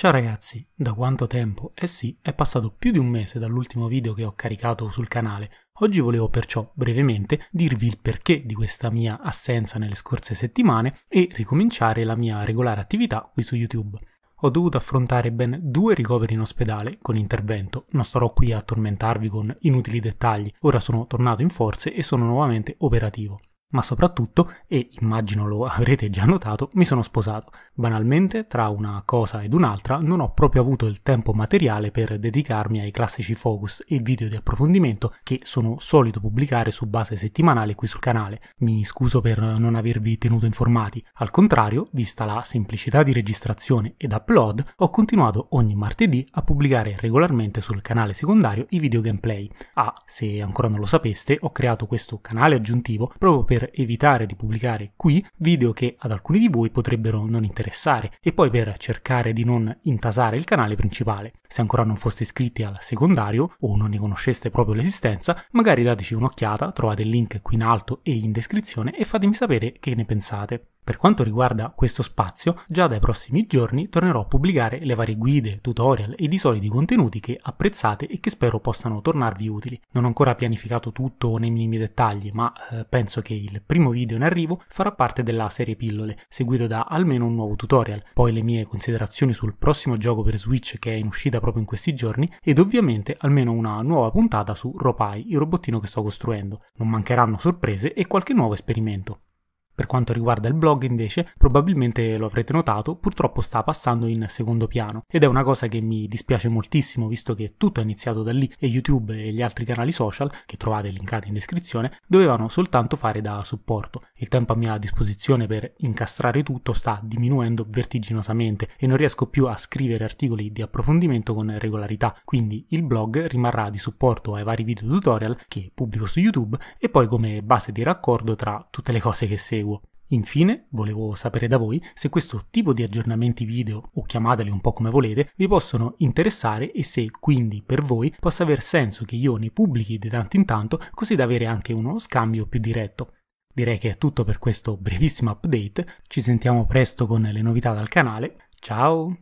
Ciao ragazzi, da quanto tempo? Eh sì, è passato più di un mese dall'ultimo video che ho caricato sul canale. Oggi volevo perciò brevemente dirvi il perché di questa mia assenza nelle scorse settimane e ricominciare la mia regolare attività qui su YouTube. Ho dovuto affrontare ben due ricoveri in ospedale con intervento, non starò qui a tormentarvi con inutili dettagli, ora sono tornato in forze e sono nuovamente operativo. Ma soprattutto, e immagino lo avrete già notato, mi sono sposato. Banalmente, tra una cosa ed un'altra, non ho proprio avuto il tempo materiale per dedicarmi ai classici focus e video di approfondimento che sono solito pubblicare su base settimanale qui sul canale. Mi scuso per non avervi tenuto informati. Al contrario, vista la semplicità di registrazione ed upload, ho continuato ogni martedì a pubblicare regolarmente sul canale secondario i video gameplay. Ah, se ancora non lo sapeste, ho creato questo canale aggiuntivo proprio per per evitare di pubblicare qui video che ad alcuni di voi potrebbero non interessare e poi per cercare di non intasare il canale principale. Se ancora non foste iscritti al secondario o non ne conosceste proprio l'esistenza, magari dateci un'occhiata, trovate il link qui in alto e in descrizione e fatemi sapere che ne pensate. Per quanto riguarda questo spazio, già dai prossimi giorni tornerò a pubblicare le varie guide, tutorial e i soliti contenuti che apprezzate e che spero possano tornarvi utili. Non ho ancora pianificato tutto nei minimi dettagli, ma eh, penso che il primo video in arrivo farà parte della serie pillole, seguito da almeno un nuovo tutorial, poi le mie considerazioni sul prossimo gioco per Switch che è in uscita proprio in questi giorni ed ovviamente almeno una nuova puntata su Ropai, il robottino che sto costruendo. Non mancheranno sorprese e qualche nuovo esperimento. Per quanto riguarda il blog invece, probabilmente lo avrete notato, purtroppo sta passando in secondo piano ed è una cosa che mi dispiace moltissimo visto che tutto è iniziato da lì e YouTube e gli altri canali social, che trovate linkati in descrizione, dovevano soltanto fare da supporto. Il tempo a mia disposizione per incastrare tutto sta diminuendo vertiginosamente e non riesco più a scrivere articoli di approfondimento con regolarità, quindi il blog rimarrà di supporto ai vari video tutorial che pubblico su YouTube e poi come base di raccordo tra tutte le cose che seguo Infine, volevo sapere da voi se questo tipo di aggiornamenti video, o chiamateli un po' come volete, vi possono interessare e se quindi per voi possa aver senso che io ne pubblichi di tanto in tanto così da avere anche uno scambio più diretto. Direi che è tutto per questo brevissimo update, ci sentiamo presto con le novità dal canale, ciao!